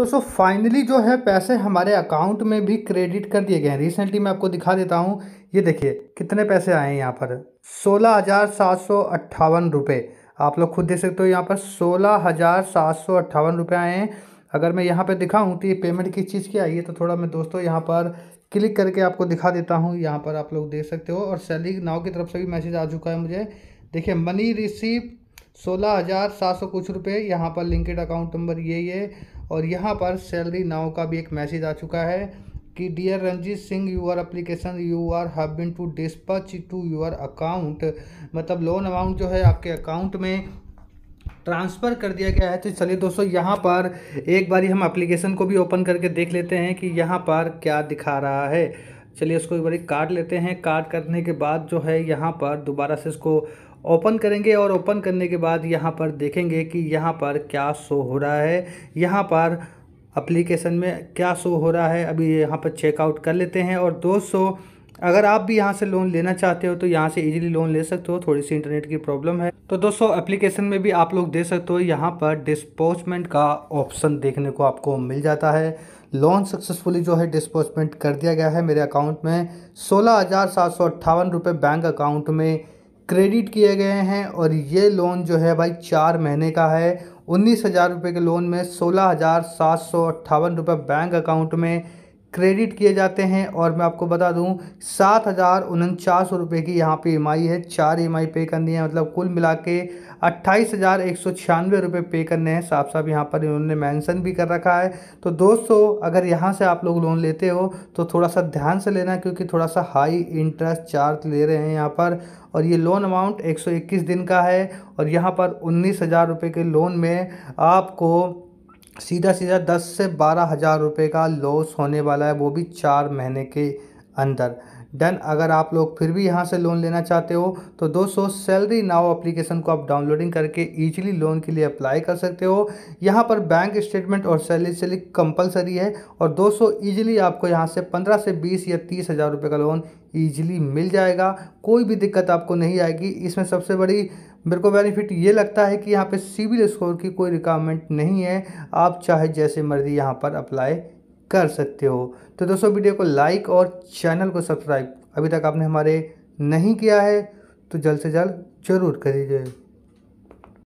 दोस्तों फाइनली जो है पैसे हमारे अकाउंट में भी क्रेडिट कर दिए गए हैं रिसेंटली मैं आपको दिखा देता हूँ ये देखिए कितने पैसे आए हैं यहाँ पर सोलह हज़ार सात सौ अट्ठावन रुपये आप लोग खुद देख सकते हो यहाँ पर सोलह हज़ार सात सौ अट्ठावन रुपये आए हैं अगर मैं यहाँ पर दिखाऊँ तो ये पेमेंट किस चीज़ की आई है तो थोड़ा मैं दोस्तों यहाँ पर क्लिक करके आपको दिखा देता हूँ यहाँ पर आप लोग देख सकते हो और सैलरी नाव की तरफ से भी मैसेज आ चुका है मुझे देखिए मनी रिसीव सोलह हज़ार सात सौ कुछ रुपये यहाँ पर लिंकेड अकाउंट नंबर ये ये और यहाँ पर सैलरी नाव का भी एक मैसेज आ चुका है कि dear Ranjit Singh our application you are have been to dispatch to your account मतलब लोन अमाउंट जो है आपके अकाउंट में ट्रांसफ़र कर दिया गया है तो चलिए दोस्तों यहाँ पर एक बारी हम एप्लीकेशन को भी ओपन करके देख लेते हैं कि यहाँ पर क्या दिखा रहा है चलिए इसको एक बारी काट लेते हैं काट करने के बाद जो है यहाँ पर दोबारा से इसको ओपन करेंगे और ओपन करने के बाद यहाँ पर देखेंगे कि यहाँ पर क्या शो हो रहा है यहाँ पर अप्लीकेशन में क्या शो हो रहा है अभी यहाँ पर चेकआउट कर लेते हैं और दोस्तों अगर आप भी यहाँ से लोन लेना चाहते हो तो यहाँ से इजीली लोन ले सकते हो थोड़ी सी इंटरनेट की प्रॉब्लम है तो दोस्तों एप्लीकेशन में भी आप लोग दे सकते हो यहाँ पर डिस्पोजमेंट का ऑप्शन देखने को आपको मिल जाता है लोन सक्सेसफुली जो है डिस्पोजमेंट कर दिया गया है मेरे अकाउंट में सोलह हज़ार सात सौ अट्ठावन रुपये बैंक अकाउंट में क्रेडिट किए गए हैं और ये लोन जो है भाई चार महीने का है उन्नीस हज़ार रुपये के लोन में सोलह हज़ार सात सौ अट्ठावन रुपये बैंक अकाउंट में क्रेडिट किए जाते हैं और मैं आपको बता दूं सात हज़ार उनचास रुपये की यहाँ पे ई e है चार ई e पे करनी है मतलब कुल मिला के अट्ठाईस हज़ार एक सौ छियानवे रुपये पे करने हैं साफ साफ यहाँ पर इन्होंने मेंशन भी कर रखा है तो दोस्तों अगर यहाँ से आप लोग लोन लेते हो तो थोड़ा सा ध्यान से लेना क्योंकि थोड़ा सा हाई इंटरेस्ट चार्ज ले रहे हैं यहाँ पर और ये लोन अमाउंट इक्कीस दिन का है और यहाँ पर उन्नीस हज़ार रुपये के लोन में आपको सीधा सीधा दस से बारह हज़ार रुपये का लॉस होने वाला है वो भी चार महीने के अंदर डन अगर आप लोग फिर भी यहाँ से लोन लेना चाहते हो तो दोस्तों सैलरी नाव एप्लीकेशन को आप डाउनलोडिंग करके ईजिली लोन के लिए अप्लाई कर सकते हो यहाँ पर बैंक स्टेटमेंट और सैलरी स्लिप कंपलसरी है और दोस्तों ईजिली आपको यहाँ से पंद्रह से बीस या तीस हज़ार रुपये का लोन ईजिली मिल जाएगा कोई भी दिक्कत आपको नहीं आएगी इसमें सबसे बड़ी मेरे को बेनिफिट ये लगता है कि यहाँ पे सिविल स्कोर की कोई रिक्वायरमेंट नहीं है आप चाहे जैसे मर्जी यहाँ पर अप्लाई कर सकते हो तो दोस्तों वीडियो को लाइक और चैनल को सब्सक्राइब अभी तक आपने हमारे नहीं किया है तो जल्द से जल्द जरूर दीजिए